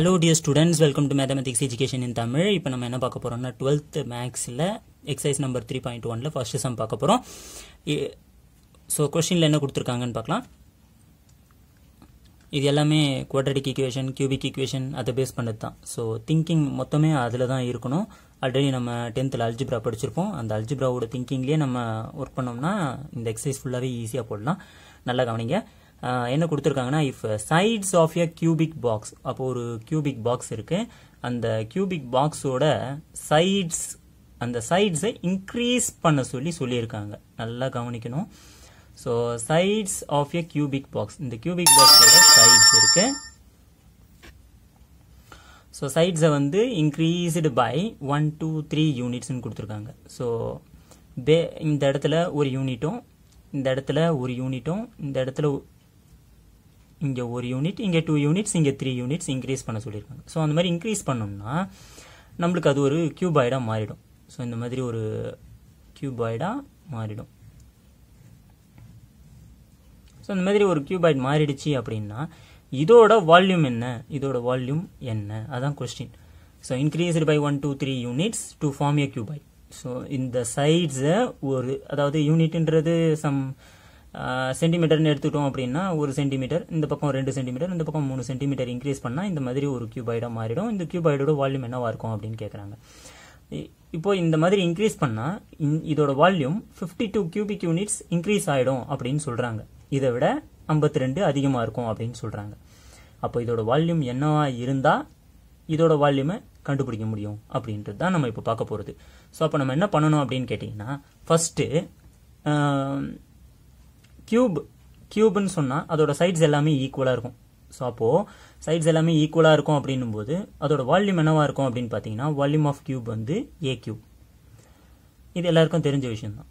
Hello dear students welcome to mathematics education in Tamil இப்போ நம்ம என்ன பார்க்க போகிறோம்னா டுவெல்த் மேக்ஸில் எக்ஸசைஸ் நம்பர் த்ரீ பாயிண்ட் ஒனில் ஃபஸ்ட்டு செம் பார்க்க போகிறோம் ஸோ கொஷினில் என்ன கொடுத்துருக்காங்கன்னு பார்க்கலாம் இது எல்லாமே குவாட்ரடிக் ஈக்குவேஷன் கியூபிக் ஈக்குவேஷன் அதை பேஸ் பண்ணது தான் ஸோ திங்கிங் மொத்தமே அதில் தான் இருக்கணும் ஆல்ரெடி நம்ம டென்த்தில் அல்ஜிப்ரா படிச்சிருப்போம் அந்த அல்ஜிப்ராவோட திங்கிங்லேயே நம்ம ஒர்க் பண்ணோம்னா இந்த எக்ஸசைஸ் ஃபுல்லாகவே ஈஸியாக போடலாம் நல்லா கவனிங்க என்ன கொடுத்துருக்காங்கன்னா if sides of a cubic box அப்போ ஒரு கியூபிக் பாக்ஸ் இருக்கு அந்த கியூபிக் பாக்ஸோட சைட்ஸ் அந்த சைட்ஸை இன்க்ரீஸ் பண்ண சொல்லி சொல்லியிருக்காங்க நல்லா கவனிக்கணும் so sides of a cubic box இந்த கியூபிக் பாக்ஸோட சைட்ஸ் இருக்கு ஸோ சைட்ஸை வந்து increased by one two three யூனிட்ஸ்னு கொடுத்துருக்காங்க ஸோ பே இந்த இடத்துல ஒரு யூனிட்டும் இந்த இடத்துல ஒரு யூனிட்டும் இந்த இடத்துல இங்கே ஒரு யூனிட் இங்கே டூ யூனிட்ஸ் இங்கே த்ரீ யூனிட்ஸ் இன்க்ரீஸ் பண்ண சொல்லியிருக்காங்க ஸோ அந்த மாதிரி இன்க்ரீஸ் பண்ணோம்னா நம்மளுக்கு அது ஒரு கியூபாய்டாக மாறிடும் ஸோ இந்த மாதிரி ஒரு கியூபாய்டாக மாறிடும் ஸோ இந்த மாதிரி ஒரு கியூபாய்ட் மாறிடுச்சு அப்படின்னா இதோட வால்யூம் என்ன இதோட வால்யூம் என்ன அதான் question so increased by one two three units to form a cuboid so இந்த சைட்ஸை ஒரு அதாவது யூனிட்ன்றது சம் சென்டிமீட்டர்னு எடுத்துட்டோம் அப்படின்னா ஒரு சென்டிமீட்டர் இந்த பக்கம் ரெண்டு சென்டிமீட்டர் இந்த பக்கம் மூணு சென்டிமீட்டர் இன்க்ரீஸ் பண்ணால் இந்த மாதிரி ஒரு கியூபாய்டாக மாறிடும் இந்த கியூபாய்டோட வால்யூம் என்னவாக இருக்கும் அப்படின்னு கேட்குறாங்க இப்போ இந்த மாதிரி இன்க்ரீஸ் பண்ணால் இதோட volume fifty two cubic units increase ஆகிடும் அப்படின்னு சொல்கிறாங்க இதை விட ஐம்பத்தி ரெண்டு அதிகமாக இருக்கும் அப்படின்னு சொல்கிறாங்க அப்போ இதோட வால்யூம் என்னவாக இருந்தால் இதோட வால்யூமை கண்டுபிடிக்க முடியும் அப்படின்றது தான் நம்ம இப்போ பார்க்க போகிறது ஸோ அப்போ நம்ம என்ன பண்ணணும் அப்படின்னு கேட்டிங்கன்னா ஃபஸ்ட்டு கியூப் கியூப்னு சொன்னால் அதோட சைட்ஸ் எல்லாமே ஈக்குவலாக இருக்கும் ஸோ அப்போது சைட்ஸ் எல்லாமே ஈக்குவலாக இருக்கும் அப்படின்னும் போது அதோட வால்யூம் என்னவாக இருக்கும் அப்படின்னு பார்த்தீங்கன்னா வால்யூம் ஆஃப் கியூப் வந்து ஏ கியூப் இது எல்லாருக்கும் தெரிஞ்ச விஷயம்தான்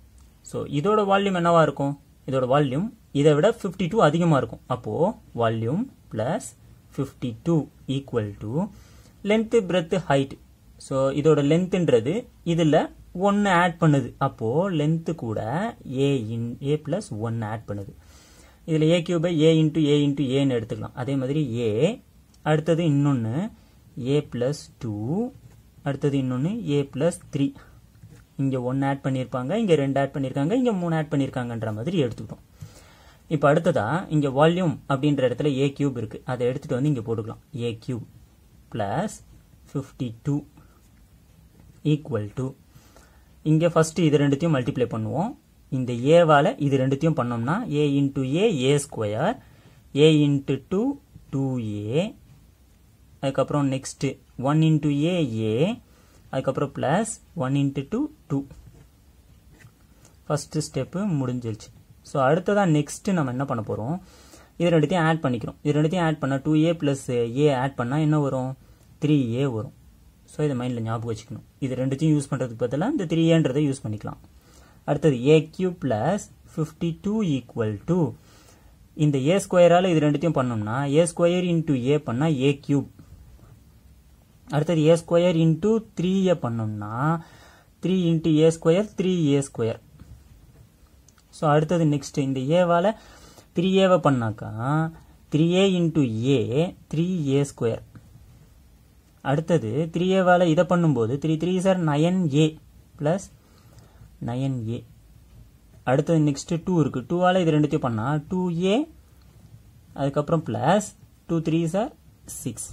ஸோ இதோட வால்யூம் என்னவாக இருக்கும் இதோட வால்யூம் இதை விட ஃபிஃப்டி டூ அதிகமாக இருக்கும் அப்போது volume plus fifty two equal to length breadth height so இதோட லென்த்துன்றது இதில் ஒன்று ஆட் பண்ணுது அப்போது லென்த்து கூட ஏ இன் ஏ ப்ளஸ் ஒன்று ஆட் பண்ணுது இதில் ஏ கியூபை ஏ இன்ட்டு ஏ இன்ட்டு ஏன்னு எடுத்துக்கலாம் அதே மாதிரி ஏ அடுத்தது இன்னொன்று ஏ ப்ளஸ் டூ அடுத்தது இன்னொன்று ஏ ப்ளஸ் த்ரீ இங்கே ஒன்று ஆட் பண்ணியிருப்பாங்க இங்கே ரெண்டு ஆட் பண்ணியிருக்காங்க இங்கே மூணு ஆட் பண்ணியிருக்காங்கன்ற மாதிரி எடுத்துக்கிட்டோம் இப்போ அடுத்ததாக இங்கே வால்யூம் அப்படின்ற இடத்துல ஏ கியூப் இருக்குது அதை எடுத்துகிட்டு வந்து இங்கே போட்டுக்கலாம் a cube plus fifty two equal to இங்கே ஃபஸ்ட்டு இது ரெண்டுத்தையும் மல்டிப்ளை பண்ணுவோம் இந்த ஏவால் இது ரெண்டுத்தையும் பண்ணோம்னா a into a a square a into two two a அதுக்கப்புறம் next one into a a அதுக்கப்புறம் plus one into two two first step முடிஞ்சிருச்சு ஸோ அடுத்ததான் நெக்ஸ்ட்டு நம்ம என்ன பண்ண போகிறோம் இது ரெண்டுத்தையும் ஆட் பண்ணிக்கிறோம் இது ரெண்டுத்தையும் ஆட் பண்ணால் two a plus a add பண்ணால் என்ன வரும் த்ரீ ஏ வரும் ஸோ இதை மைண்டில் ஞாபகம் வச்சுக்கணும் இது ரெண்டுத்தையும் யூஸ் பண்ணுறதுக்கு பதிலாக இந்த த்ரீ ஏன்றதை யூஸ் பண்ணிக்கலாம் அடுத்தது a cube plus fifty two equal to இந்த ஏ ஸ்கொயரால் இது ரெண்டுத்தையும் பண்ணோம்னா ஏ ஸ்கொயர் இன்ட்டு ஏ பண்ணால் ஏ கியூப் அடுத்தது a square into three a பண்ணோம்னா three into a square three a square so அடுத்தது நெக்ஸ்ட் இந்த ஏவால் த்ரீ ஏவை பண்ணாக்கா three a into a three a square அடுத்தது த்ரீ ஏவால் இதை பண்ணும்போது த்ரீ த்ரீ சார் nine a plus nine a அடுத்தது நெக்ஸ்ட்டு டூ இருக்குது டூவால் இது ரெண்டுத்தையும் பண்ணால் டூ ஏ அதுக்கப்புறம் ப்ளஸ் டூ த்ரீ சார் சிக்ஸ்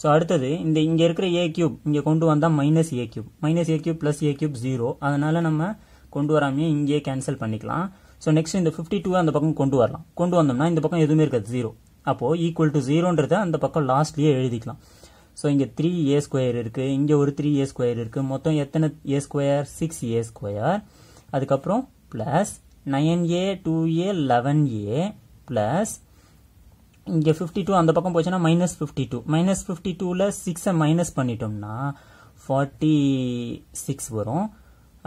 ஸோ அடுத்தது இந்த இங்கே இருக்கிற ஏ கியூப் இங்கே கொண்டு வந்தால் minus a cube minus a cube plus a cube zero அதனால் நம்ம கொண்டு வராமையே இங்கேயே கேன்சல் பண்ணிக்கலாம் ஸோ நெக்ஸ்ட் இந்த ஃபிஃப்டி டூ அந்த பக்கம் கொண்டு வரலாம் கொண்டு வந்தோம்னா இந்த பக்கம் எதுவுமே இருக்காது ஜீரோ அப்போது ஈக்குவல் டு ஜீரோன்றதை அந்த பக்கம் லாஸ்ட்லேயே எழுதிக்கலாம் ஸோ இங்கே த்ரீ ஏ ஸ்கொயர் இருக்குது இங்கே ஒரு த்ரீ ஏ ஸ்கொயர் இருக்குது மொத்தம் எத்தனை a square six a square அதுக்கப்புறம் plus nine a two a eleven a plus இங்கே ஃபிஃப்டி டூ அந்த பக்கம் போச்சுன்னா minus fifty two minus fifty டூவில் சிக்ஸை மைனஸ் பண்ணிட்டோம்னா ஃபார்ட்டி சிக்ஸ் வரும்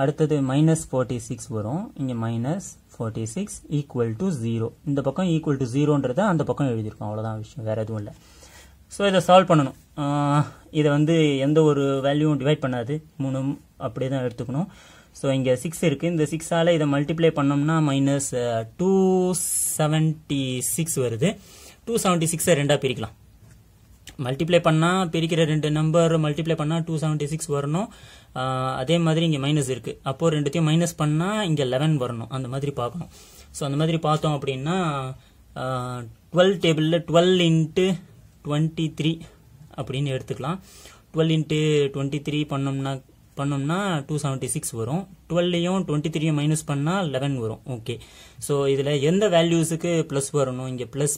அடுத்தது மைனஸ் ஃபார்ட்டி சிக்ஸ் வரும் இங்கே minus forty six equal to zero இந்த பக்கம் ஈக்குவல் டு ஜீரோன்றதை அந்த பக்கம் எழுதியிருக்கோம் அவ்வளோதான் விஷயம் வேறு எதுவும் இல்லை ஸோ இதை சால்வ் பண்ணணும் இதை வந்து எந்த ஒரு வேல்யூவும் டிவைட் பண்ணாது மூணும் அப்படியே தான் எடுத்துக்கணும் ஸோ இங்கே சிக்ஸ் இருக்குது இந்த சிக்ஸால் இதை மல்டிப்ளை பண்ணோம்னா மைனஸ் டூ செவன்ட்டி சிக்ஸ் வருது டூ செவன்ட்டி சிக்ஸை ரெண்டாக பிரிக்கலாம் மல்டிப்ளை பண்ணால் பிரிக்கிற ரெண்டு நம்பர் மல்டிப்ளை பண்ணால் டூ செவன்ட்டி சிக்ஸ் வரணும் அதே மாதிரி இங்கே மைனஸ் இருக்குது அப்போது ரெண்டுத்தையும் மைனஸ் பண்ணால் இங்கே லெவன் வரணும் அந்த மாதிரி பார்க்கணும் ஸோ அந்த மாதிரி பார்த்தோம் அப்படின்னா டுவெல் டேபிளில் டுவெல் இன்ட்டு டுவெண்ட்டி த்ரீ அப்படின்னு எடுத்துக்கலாம் டுவெல் இன்ட்டு டுவெண்ட்டி த்ரீ பண்ணோம்னா பண்ணோம்னா டூ செவன்ட்டி சிக்ஸ் வரும் டுவெல்லையும் டுவெண்ட்டி த்ரீயும் மைனஸ் பண்ணால் லெவன் வரும் ஓகே ஸோ இதில் எந்த வேல்யூஸுக்கு ப்ளஸ் வரணும் இங்கே ப்ளஸ்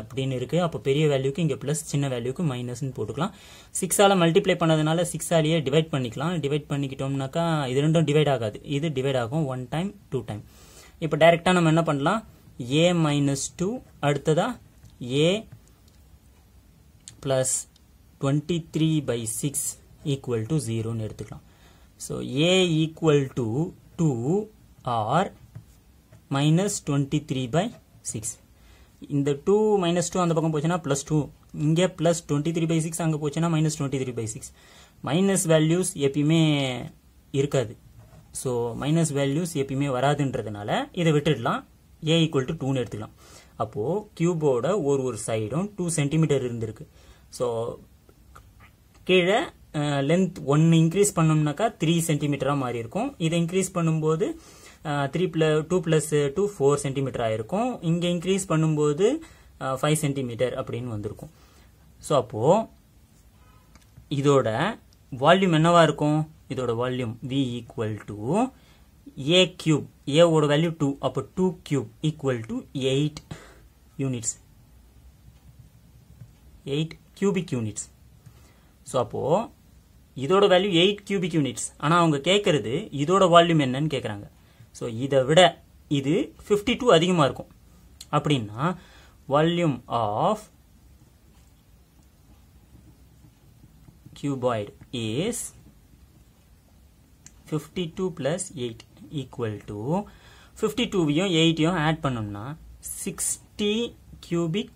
அப்படின்னு இருக்குது அப்போ பெரிய வேல்யூக்கு இங்கே ப்ளஸ் சின்ன வேல்யூக்கு மைனஸ்ன்னு போட்டுக்கலாம் சிக்ஸால் மல்டிப்ளை பண்ணதுனால சிக்ஸாலேயே டிவைட் பண்ணிக்கலாம் டிவைட் பண்ணிக்கிட்டோம்னாக்கா இது ரெண்டும் டிவைட் ஆகாது இது டிவைட் ஆகும் ஒன் டைம் டூ டைம் இப்போ டைரெக்டாக நம்ம என்ன பண்ணலாம் ஏ மைனஸ் டூ அடுத்ததாக a plus twenty three by six equal 0 ஜீரோன்னு எடுத்துக்கலாம் so a equal 2 two or minus twenty three by six இந்த டூ மைனஸ் டூ அந்த பக்கம் போச்சுன்னா ப்ளஸ் டூ இங்கே plus twenty three by six அங்கே போச்சுன்னா minus twenty three by six minus values எப்பயுமே இருக்காது ஸோ மைனஸ் வேல்யூஸ் எப்பயுமே வராதுன்றதுனால இதை விட்டுடலாம் ஏ ஈக்குவல் 2 டூன்னு எடுத்துக்கலாம் அப்போது ஓட ஒரு ஒரு சைடும் டூ சென்டிமீட்டர் இருந்திருக்கு ஸோ கீழே லென்த் ஒன்று இன்க்ரீஸ் பண்ணோம்னாக்கா த்ரீ சென்டிமீட்டராக மாறி இருக்கும் இதை இன்க்ரீஸ் பண்ணும்போது three plus two plus two four சென்டிமீட்டராக இருக்கும் இங்கே இன்க்ரீஸ் பண்ணும்போது ஃபைவ் சென்டிமீட்டர் அப்படின்னு வந்திருக்கும் ஸோ அப்போது இதோட வால்யூம் என்னவா இருக்கும் இதோட volume V equal to a cube ஏவோட வேல்யூ டூ அப்போ two cube equal to eight units eight cubic units. So, அப்போ, இதோட value 8 cubic units. அனா, அவங்க கேட்குறது இதோட volume என்னன்னு கேட்குறாங்க So, இத விட இது 52 அதிகுமா இருக்கும் அப்படின்னா volume of cuboid is 52 plus 8 equal to 52 வியும் 8 யும் add பண்ணும்னா 60 cubic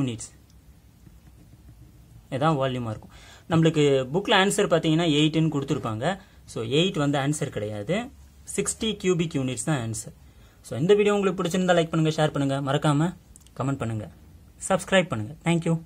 units இதான் வால்யூமாக இருக்கும் நம்மளுக்கு புக்கில் ஆன்சர் பார்த்தீங்கன்னா எயிட்டுன்னு கொடுத்துருப்பாங்க ஸோ எயிட் வந்து ஆன்சர் கிடையாது சிக்ஸ்டி கியூபிக் யூனிட்ஸ் தான் ஆன்சர் ஸோ இந்த வீடியோ உங்களுக்கு பிடிச்சிருந்தா லைக் பண்ணுங்கள் ஷேர் பண்ணுங்கள் மறக்காமல் கமெண்ட் பண்ணுங்கள் சப்ஸ்கிரைப் பண்ணுங்கள் தேங்க்யூ